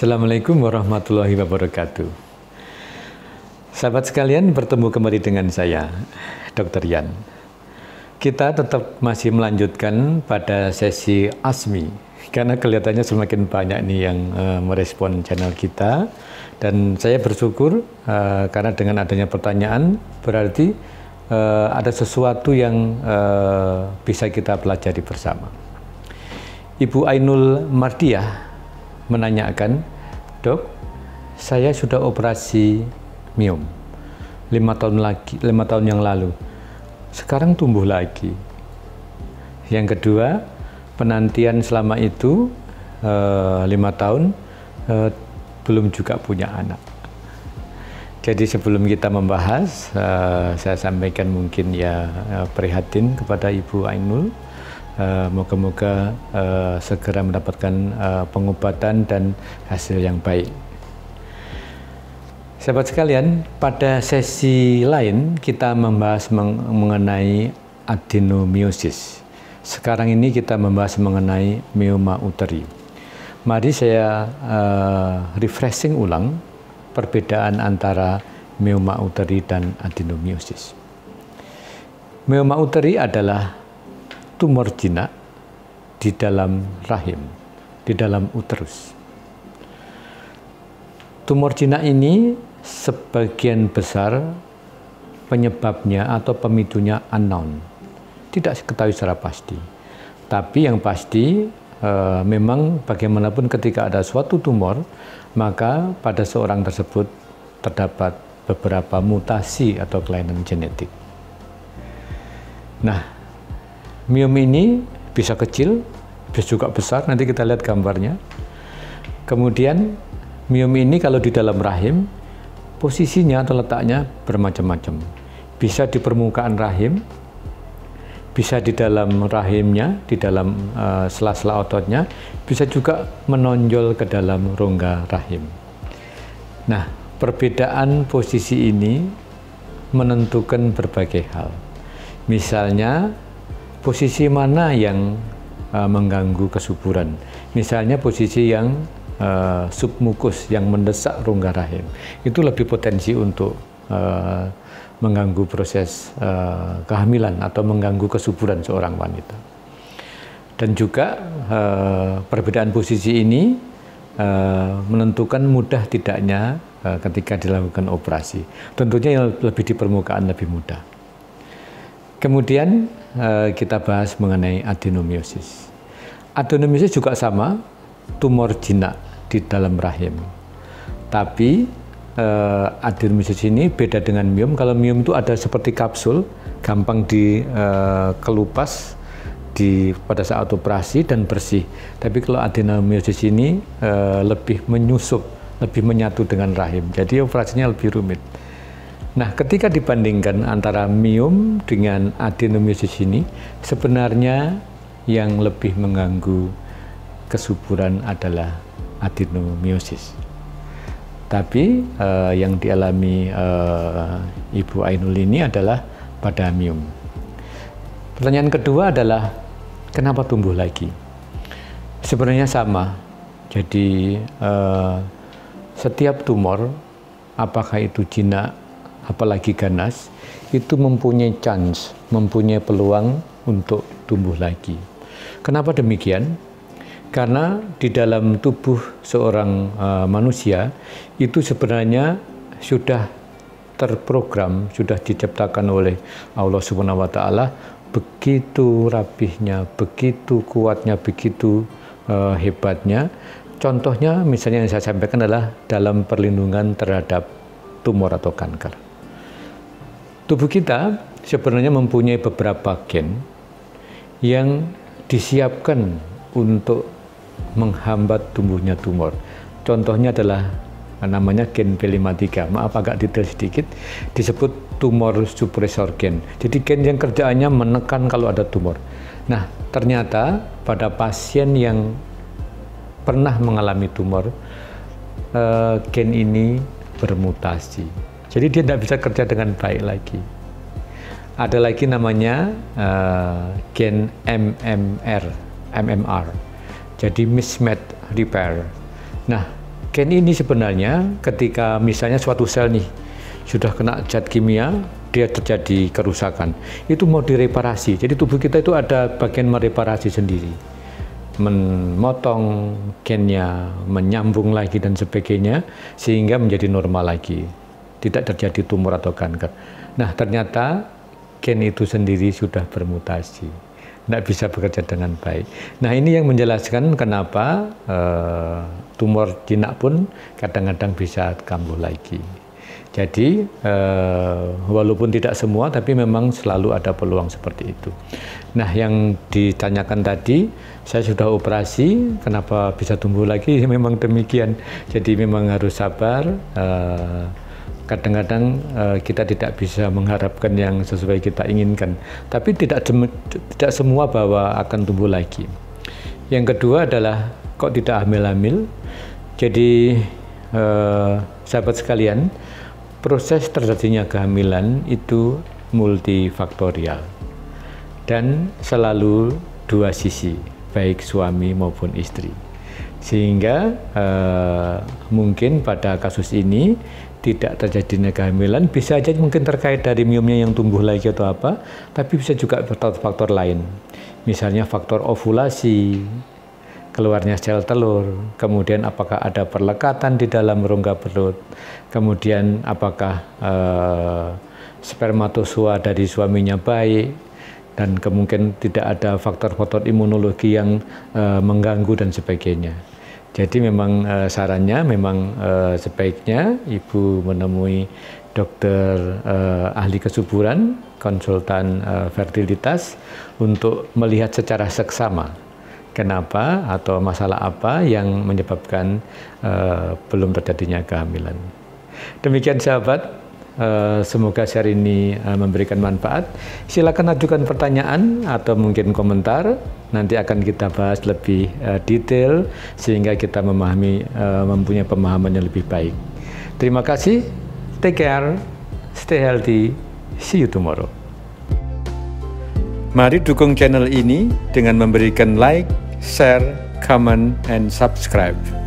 Assalamualaikum warahmatullahi wabarakatuh. Sahabat sekalian, bertemu kembali dengan saya, Dr. Yan. Kita tetap masih melanjutkan pada sesi ASMI, karena kelihatannya semakin banyak nih yang uh, merespon channel kita, dan saya bersyukur uh, karena dengan adanya pertanyaan, berarti uh, ada sesuatu yang uh, bisa kita pelajari bersama. Ibu Ainul Mardiah menanyakan, dok, saya sudah operasi miom lima tahun lagi, lima tahun yang lalu. Sekarang tumbuh lagi. Yang kedua, penantian selama itu eh, lima tahun eh, belum juga punya anak. Jadi sebelum kita membahas, eh, saya sampaikan mungkin ya prihatin kepada Ibu Ainul Eh, moga-moga uh, segera mendapatkan uh, pengobatan dan hasil yang baik. Sahabat sekalian, pada sesi lain kita membahas meng mengenai adenomiosis. Sekarang ini kita membahas mengenai mioma uteri. Mari saya uh, refreshing ulang perbedaan antara mioma uteri dan adenomiosis. Mioma uteri adalah tumor jinak di dalam rahim, di dalam uterus. Tumor jinak ini sebagian besar penyebabnya atau pemicunya unknown. Tidak diketahui secara pasti. Tapi yang pasti e, memang bagaimanapun ketika ada suatu tumor, maka pada seorang tersebut terdapat beberapa mutasi atau kelainan genetik. Nah, Miom ini bisa kecil, bisa juga besar, nanti kita lihat gambarnya. Kemudian miom ini kalau di dalam rahim, posisinya atau letaknya bermacam-macam. Bisa di permukaan rahim, bisa di dalam rahimnya, di dalam sela eh, sela-sela ototnya, bisa juga menonjol ke dalam rongga rahim. Nah, perbedaan posisi ini menentukan berbagai hal. Misalnya, posisi mana yang uh, mengganggu kesuburan. Misalnya posisi yang uh, submukus yang mendesak rongga rahim itu lebih potensi untuk uh, mengganggu proses uh, kehamilan atau mengganggu kesuburan seorang wanita. Dan juga uh, perbedaan posisi ini uh, menentukan mudah tidaknya uh, ketika dilakukan operasi. Tentunya yang lebih di permukaan lebih mudah. Kemudian eh, kita bahas mengenai adenomiosis. Adenomiosis juga sama, tumor jinak di dalam rahim. Tapi eh, adenomiosis ini beda dengan miom. Kalau miom itu ada seperti kapsul, gampang dikelupas eh, di pada saat operasi dan bersih. Tapi kalau adenomiosis ini lebih menyusup, lebih menyatu dengan rahim. Jadi operasinya lebih rumit. Nah, ketika dibandingkan antara miom dengan adenomyosis ini, sebenarnya yang lebih mengganggu kesuburan adalah adenomyosis. Tapi eh, yang dialami eh, Ibu Ainul ini adalah pada miom. Pertanyaan kedua adalah kenapa tumbuh lagi? Sebenarnya sama. Jadi eh, setiap tumor, apakah itu jinak apalagi ganas, itu mempunyai chance, mempunyai peluang untuk tumbuh lagi. Kenapa demikian? Karena di dalam tubuh seorang uh, manusia itu sebenarnya sudah terprogram, sudah diciptakan oleh Allah Subhanahu wa taala begitu rapihnya, begitu kuatnya, begitu uh, hebatnya. Contohnya misalnya yang saya sampaikan adalah dalam perlindungan terhadap tumor atau kanker. Tubuh kita sebenarnya mempunyai beberapa gen yang disiapkan untuk menghambat tumbuhnya tumor. Contohnya adalah namanya gen P53. Maaf agak detail sedikit, disebut tumor suppressor gen. Jadi gen yang kerjaannya menekan kalau ada tumor. Nah, ternyata pada pasien yang pernah mengalami tumor, eh, gen ini bermutasi. Jadi dia tidak bisa kerja dengan baik lagi. Ada lagi namanya uh, gen MMR, MMR. Jadi mismatch repair. Nah, gen ini sebenarnya ketika misalnya suatu sel nih sudah kena zat kimia, dia terjadi kerusakan. Itu mau direparasi. Jadi tubuh kita itu ada bagian mereparasi sendiri. Memotong gennya, menyambung lagi dan sebagainya sehingga menjadi normal lagi tidak terjadi tumor atau kanker. Nah, ternyata gen itu sendiri sudah bermutasi, tidak bisa bekerja dengan baik. Nah, ini yang menjelaskan kenapa uh, tumor jinak pun kadang-kadang bisa kambuh lagi. Jadi uh, walaupun tidak semua, tapi memang selalu ada peluang seperti itu. Nah, yang ditanyakan tadi, saya sudah operasi, kenapa bisa tumbuh lagi? Memang demikian. Jadi memang harus sabar. Uh, kadang-kadang uh, kita tidak bisa mengharapkan yang sesuai kita inginkan. Tapi tidak tidak semua bahwa akan tumbuh lagi. Yang kedua adalah kok tidak hamil-hamil. Jadi uh, sahabat sekalian, proses terjadinya kehamilan itu multifaktorial dan selalu dua sisi, baik suami maupun istri sehingga eh, mungkin pada kasus ini tidak terjadinya kehamilan bisa aja mungkin terkait dari miumnya yang tumbuh lagi atau apa tapi bisa juga faktor-faktor lain misalnya faktor ovulasi keluarnya sel telur kemudian apakah ada perlekatan di dalam rongga perut kemudian apakah eh, spermatozoa dari suaminya baik dan kemungkinan tidak ada faktor-faktor imunologi yang e, mengganggu dan sebagainya. Jadi memang uh, sarannya memang uh, sebaiknya ibu menemui dokter uh, ahli kesuburan, konsultan uh, fertilitas untuk melihat secara seksama kenapa atau masalah apa yang menyebabkan uh, belum terjadinya kehamilan. Demikian sahabat Eh, semoga share ini eh, memberikan manfaat. Silakan ajukan pertanyaan atau mungkin komentar. Nanti akan kita bahas lebih eh, detail sehingga kita memahami mempunyai pemahaman yang lebih baik. Terima kasih. Take care. Stay healthy. See you tomorrow. Mari dukung channel ini dengan memberikan like, share, comment, and subscribe.